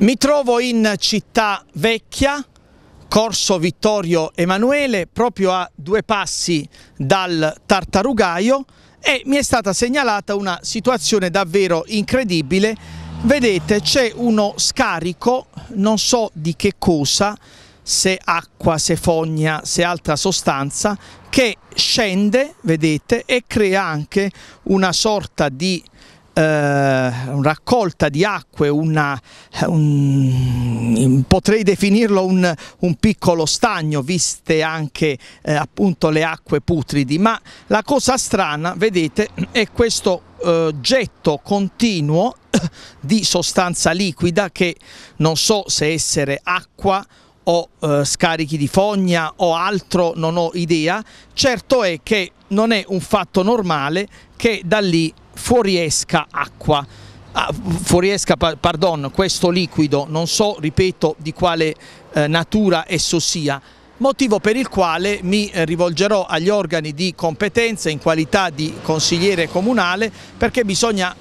Mi trovo in città vecchia, corso Vittorio Emanuele, proprio a due passi dal Tartarugaio e mi è stata segnalata una situazione davvero incredibile. Vedete c'è uno scarico, non so di che cosa, se acqua, se fogna, se altra sostanza, che scende, vedete, e crea anche una sorta di eh, raccolta di acque, una, un, potrei definirlo un, un, piccolo stagno, viste anche eh, appunto le acque putridi, ma la cosa strana, vedete, è questo eh, getto continuo di sostanza liquida che non so se essere acqua o eh, scarichi di fogna o altro, non ho idea, certo è che non è un fatto normale che da lì fuoriesca acqua. Ah, fuoriesca, pardon, questo liquido, non so, ripeto, di quale eh, natura esso sia, motivo per il quale mi eh, rivolgerò agli organi di competenza in qualità di consigliere comunale perché bisogna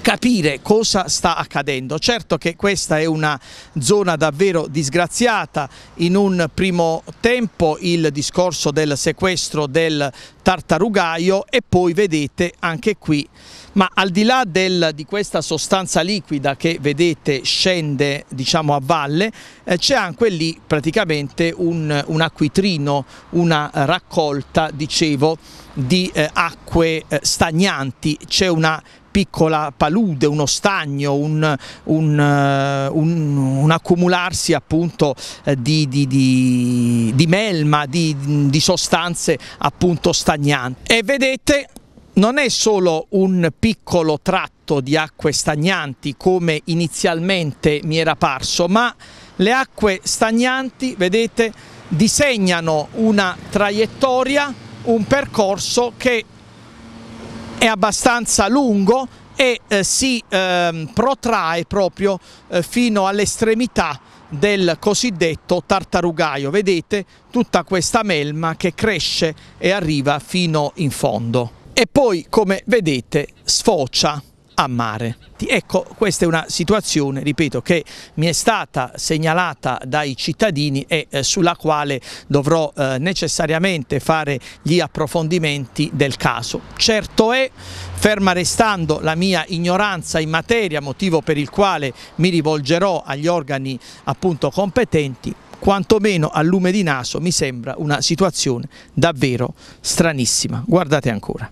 capire cosa sta accadendo. Certo che questa è una zona davvero disgraziata, in un primo tempo il discorso del sequestro del tartarugaio e poi vedete anche qui ma al di là del, di questa sostanza liquida che vedete scende diciamo, a valle eh, c'è anche lì praticamente un, un acquitrino, una raccolta dicevo di eh, acque eh, stagnanti, c'è una piccola palude, uno stagno, un, un, eh, un, un accumularsi appunto eh, di, di, di, di melma, di sostanze appunto stagnanti. E vedete non è solo un piccolo tratto di acque stagnanti come inizialmente mi era parso, ma le acque stagnanti, vedete, disegnano una traiettoria, un percorso che è abbastanza lungo e eh, si eh, protrae proprio eh, fino all'estremità del cosiddetto tartarugaio. Vedete tutta questa melma che cresce e arriva fino in fondo e poi come vedete sfocia a mare. Ecco, questa è una situazione, ripeto, che mi è stata segnalata dai cittadini e eh, sulla quale dovrò eh, necessariamente fare gli approfondimenti del caso. Certo è, ferma restando la mia ignoranza in materia, motivo per il quale mi rivolgerò agli organi appunto competenti, quantomeno a lume di naso mi sembra una situazione davvero stranissima. Guardate ancora.